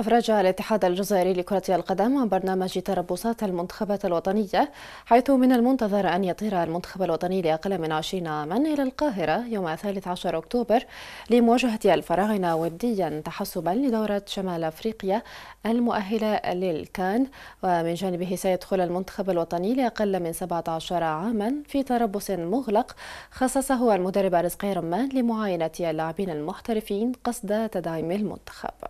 أفرج الاتحاد الجزائري لكرة القدم عن برنامج تربصات المنتخبات الوطنية حيث من المنتظر أن يطير المنتخب الوطني لأقل من 20 عاما إلى القاهرة يوم 13 أكتوبر لمواجهة الفراعنة وديا تحسبا لدورة شمال أفريقيا المؤهلة للكان ومن جانبه سيدخل المنتخب الوطني لأقل من 17 عاما في تربص مغلق خصصه المدرب رزقي رمان لمعاينة اللاعبين المحترفين قصد تدعيم المنتخب